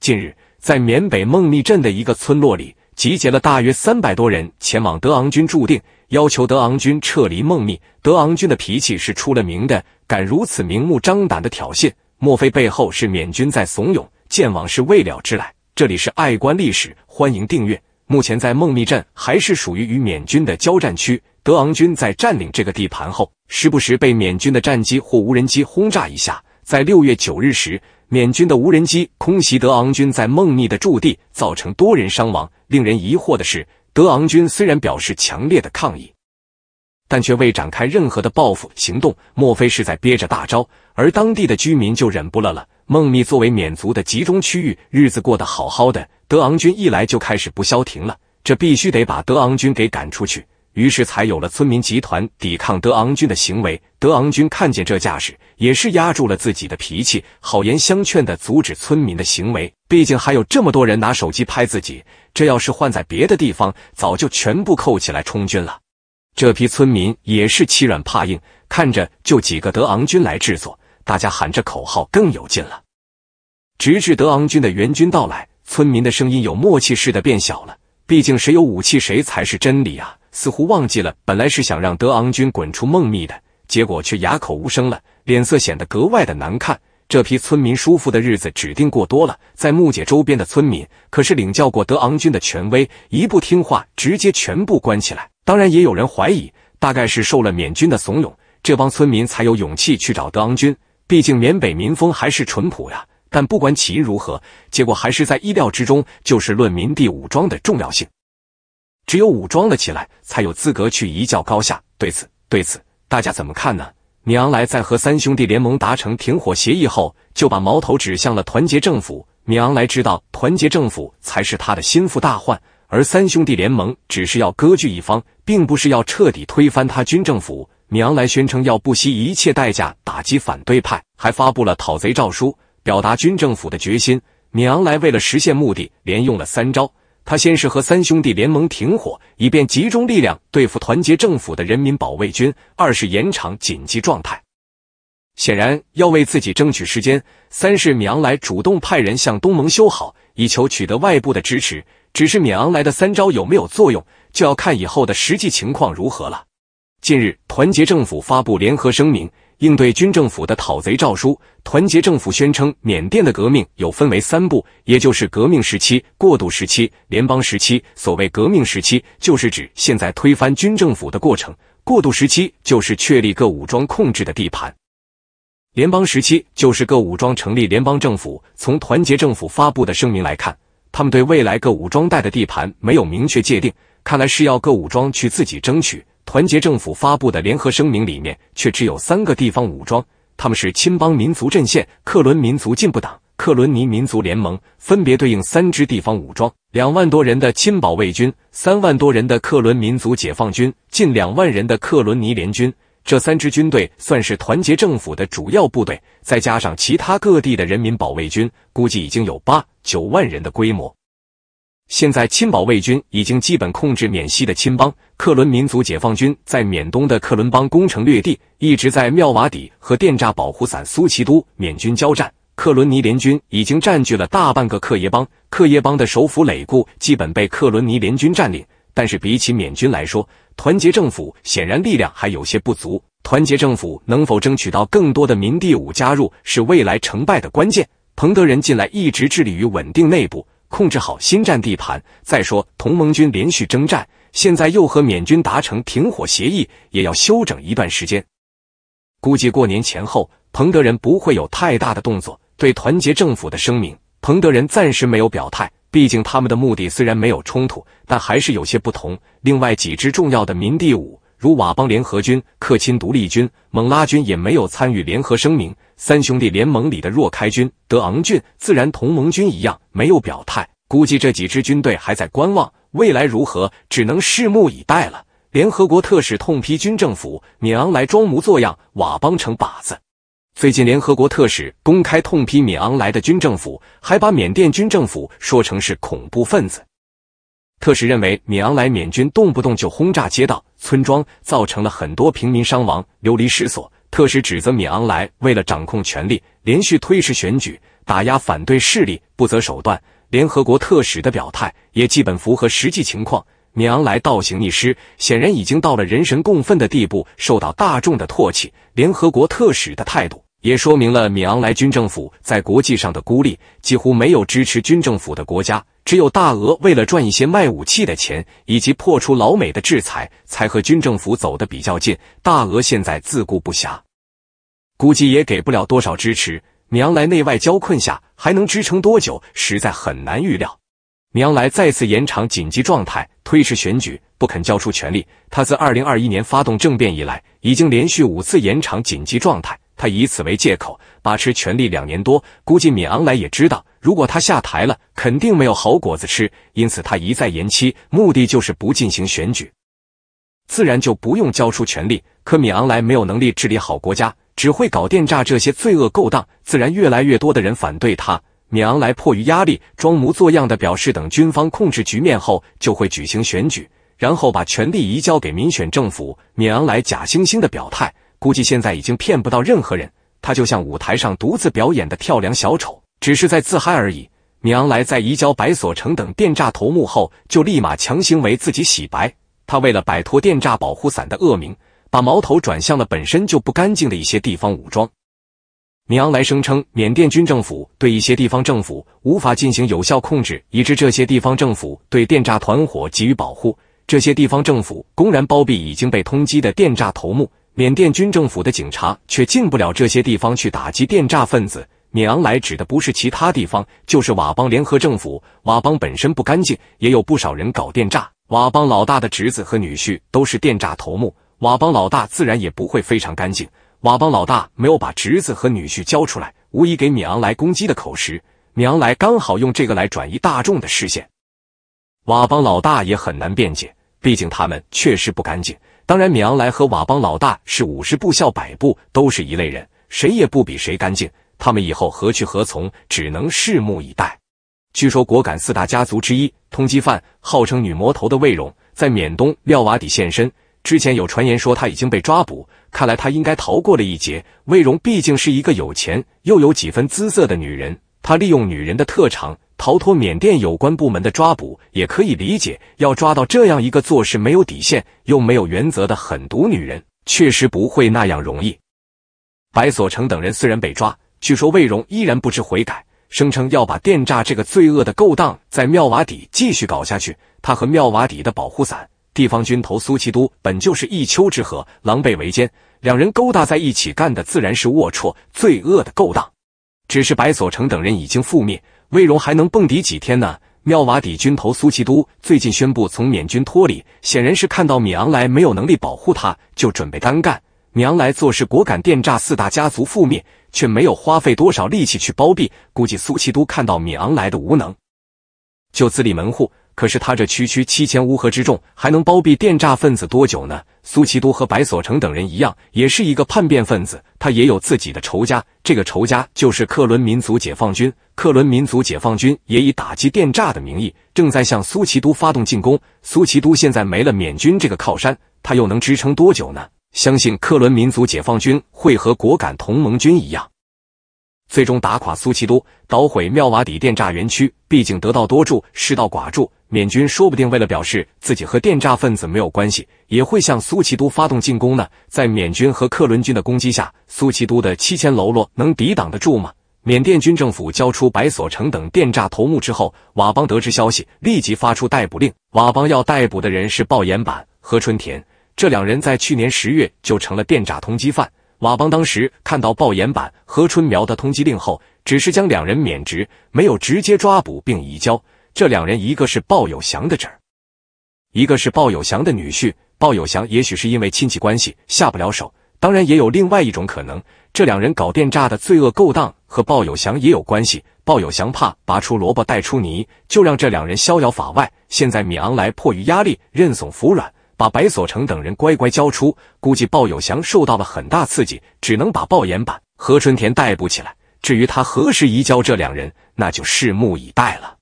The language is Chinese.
近日，在缅北孟密镇的一个村落里，集结了大约三百多人，前往德昂军驻地，要求德昂军撤离孟密。德昂军的脾气是出了名的，敢如此明目张胆的挑衅，莫非背后是缅军在怂恿？见往事未了之来，这里是爱观历史，欢迎订阅。目前在孟密镇还是属于与缅军的交战区，德昂军在占领这个地盘后，时不时被缅军的战机或无人机轰炸一下。在六月九日时。缅军的无人机空袭德昂军在孟密的驻地，造成多人伤亡。令人疑惑的是，德昂军虽然表示强烈的抗议，但却未展开任何的报复行动。莫非是在憋着大招？而当地的居民就忍不了了。孟密作为缅族的集中区域，日子过得好好的，德昂军一来就开始不消停了。这必须得把德昂军给赶出去。于是才有了村民集团抵抗德昂军的行为。德昂军看见这架势，也是压住了自己的脾气，好言相劝的阻止村民的行为。毕竟还有这么多人拿手机拍自己，这要是换在别的地方，早就全部扣起来充军了。这批村民也是欺软怕硬，看着就几个德昂军来制作，大家喊着口号更有劲了。直至德昂军的援军到来，村民的声音有默契似的变小了。毕竟谁有武器，谁才是真理啊！似乎忘记了，本来是想让德昂军滚出孟密的，结果却哑口无声了，脸色显得格外的难看。这批村民舒服的日子指定过多了，在木姐周边的村民可是领教过德昂军的权威，一不听话直接全部关起来。当然，也有人怀疑，大概是受了缅军的怂恿，这帮村民才有勇气去找德昂军。毕竟缅北民风还是淳朴呀。但不管起因如何，结果还是在意料之中。就是论民地武装的重要性。只有武装了起来，才有资格去一较高下。对此，对此，大家怎么看呢？米昂莱在和三兄弟联盟达成停火协议后，就把矛头指向了团结政府。米昂莱知道，团结政府才是他的心腹大患，而三兄弟联盟只是要割据一方，并不是要彻底推翻他军政府。米昂莱宣称要不惜一切代价打击反对派，还发布了讨贼诏书，表达军政府的决心。米昂莱为了实现目的，连用了三招。他先是和三兄弟联盟停火，以便集中力量对付团结政府的人民保卫军；二是延长紧急状态，显然要为自己争取时间；三是米昂莱主动派人向东盟修好，以求取得外部的支持。只是米昂莱的三招有没有作用，就要看以后的实际情况如何了。近日，团结政府发布联合声明。应对军政府的讨贼诏书，团结政府宣称缅甸的革命有分为三步，也就是革命时期、过渡时期、联邦时期。所谓革命时期，就是指现在推翻军政府的过程；过渡时期，就是确立各武装控制的地盘；联邦时期，就是各武装成立联邦政府。从团结政府发布的声明来看，他们对未来各武装带的地盘没有明确界定，看来是要各武装去自己争取。团结政府发布的联合声明里面，却只有三个地方武装，他们是亲邦民族阵线、克伦民族进步党、克伦尼民族联盟，分别对应三支地方武装：两万多人的亲保卫军、三万多人的克伦民族解放军、近两万人的克伦尼联军。这三支军队算是团结政府的主要部队，再加上其他各地的人民保卫军，估计已经有八九万人的规模。现在，亲保卫军已经基本控制缅西的亲邦克伦民族解放军，在缅东的克伦邦攻城略地，一直在妙瓦底和电诈保护伞苏齐都缅军交战。克伦尼联军已经占据了大半个克耶邦，克耶邦的首府累固基本被克伦尼联军占领。但是，比起缅军来说，团结政府显然力量还有些不足。团结政府能否争取到更多的民地武加入，是未来成败的关键。彭德仁近来一直致力于稳定内部。控制好新占地盘。再说，同盟军连续征战，现在又和缅军达成停火协议，也要休整一段时间。估计过年前后，彭德仁不会有太大的动作。对团结政府的声明，彭德仁暂时没有表态。毕竟他们的目的虽然没有冲突，但还是有些不同。另外几支重要的民地五如佤邦联合军、克钦独立军、勐拉军也没有参与联合声明。三兄弟联盟里的若开军、德昂郡自然同盟军一样没有表态。估计这几支军队还在观望未来如何，只能拭目以待了。联合国特使痛批军政府，敏昂莱装模作样，佤邦成靶子。最近，联合国特使公开痛批敏昂莱的军政府，还把缅甸军政府说成是恐怖分子。特使认为，敏昂莱缅军动不动就轰炸街道。村庄造成了很多平民伤亡、流离失所。特使指责米昂莱为了掌控权力，连续推迟选举，打压反对势力，不择手段。联合国特使的表态也基本符合实际情况。米昂莱倒行逆施，显然已经到了人神共愤的地步，受到大众的唾弃。联合国特使的态度也说明了米昂莱军政府在国际上的孤立，几乎没有支持军政府的国家。只有大俄为了赚一些卖武器的钱，以及破除老美的制裁，才和军政府走得比较近。大俄现在自顾不暇，估计也给不了多少支持。米昂来内外交困下，还能支撑多久，实在很难预料。米昂来再次延长紧急状态，推迟选举，不肯交出权力。他自二零二一年发动政变以来，已经连续五次延长紧急状态，他以此为借口把持权力两年多。估计米昂莱也知道。如果他下台了，肯定没有好果子吃。因此，他一再延期，目的就是不进行选举，自然就不用交出权力。可米昂莱没有能力治理好国家，只会搞电诈这些罪恶勾当，自然越来越多的人反对他。米昂莱迫于压力，装模作样的表示，等军方控制局面后，就会举行选举，然后把权力移交给民选政府。米昂莱假惺惺的表态，估计现在已经骗不到任何人。他就像舞台上独自表演的跳梁小丑。只是在自嗨而已。米昂莱在移交白所成等电诈头目后，就立马强行为自己洗白。他为了摆脱电诈保护伞的恶名，把矛头转向了本身就不干净的一些地方武装。米昂莱声称，缅甸军政府对一些地方政府无法进行有效控制，以致这些地方政府对电诈团伙给予保护。这些地方政府公然包庇已经被通缉的电诈头目，缅甸军政府的警察却进不了这些地方去打击电诈分子。米昂莱指的不是其他地方，就是佤邦联合政府。佤邦本身不干净，也有不少人搞电诈。佤邦老大的侄子和女婿都是电诈头目，佤邦老大自然也不会非常干净。佤邦老大没有把侄子和女婿交出来，无疑给米昂莱攻击的口实。米昂莱刚好用这个来转移大众的视线。佤邦老大也很难辩解，毕竟他们确实不干净。当然，米昂莱和佤邦老大是五十步笑百步，都是一类人，谁也不比谁干净。他们以后何去何从，只能拭目以待。据说果敢四大家族之一、通缉犯、号称女魔头的魏荣，在缅东料瓦底现身。之前有传言说他已经被抓捕，看来他应该逃过了一劫。魏荣毕竟是一个有钱又有几分姿色的女人，她利用女人的特长逃脱缅甸有关部门的抓捕，也可以理解。要抓到这样一个做事没有底线又没有原则的狠毒女人，确实不会那样容易。白所成等人虽然被抓。据说魏荣依然不知悔改，声称要把电诈这个罪恶的勾当在妙瓦底继续搞下去。他和妙瓦底的保护伞、地方军头苏其都本就是一丘之貉，狼狈为奸，两人勾搭在一起干的自然是龌龊、罪恶的勾当。只是白所成等人已经覆灭，魏荣还能蹦迪几天呢？妙瓦底军头苏其都最近宣布从缅军脱离，显然是看到米昂莱没有能力保护他，就准备单干。米昂莱做事果敢，电诈四大家族覆灭。却没有花费多少力气去包庇，估计苏齐都看到米昂来的无能，就自立门户。可是他这区区七千乌合之众，还能包庇电诈分子多久呢？苏齐都和白所成等人一样，也是一个叛变分子，他也有自己的仇家。这个仇家就是克伦民族解放军，克伦民族解放军也以打击电诈的名义，正在向苏齐都发动进攻。苏齐都现在没了缅军这个靠山，他又能支撑多久呢？相信克伦民族解放军会和果敢同盟军一样，最终打垮苏齐都，捣毁妙瓦底电诈园区。毕竟得道多助，失道寡助。缅军说不定为了表示自己和电诈分子没有关系，也会向苏齐都发动进攻呢。在缅军和克伦军的攻击下，苏齐都的七千喽啰能抵挡得住吗？缅甸军政府交出白所城等电诈头目之后，佤邦得知消息，立即发出逮捕令。佤邦要逮捕的人是鲍岩板和春田。这两人在去年十月就成了电诈通缉犯。瓦邦当时看到报盐版何春苗的通缉令后，只是将两人免职，没有直接抓捕并移交。这两人一个是鲍有祥的侄儿，一个是鲍有祥的女婿。鲍有祥也许是因为亲戚关系下不了手，当然也有另外一种可能，这两人搞电诈的罪恶勾当和鲍有祥也有关系。鲍有祥怕拔出萝卜带出泥，就让这两人逍遥法外。现在米昂莱迫于压力认怂服软。把白所成等人乖乖交出，估计鲍有祥受到了很大刺激，只能把鲍岩板、何春田逮捕起来。至于他何时移交这两人，那就拭目以待了。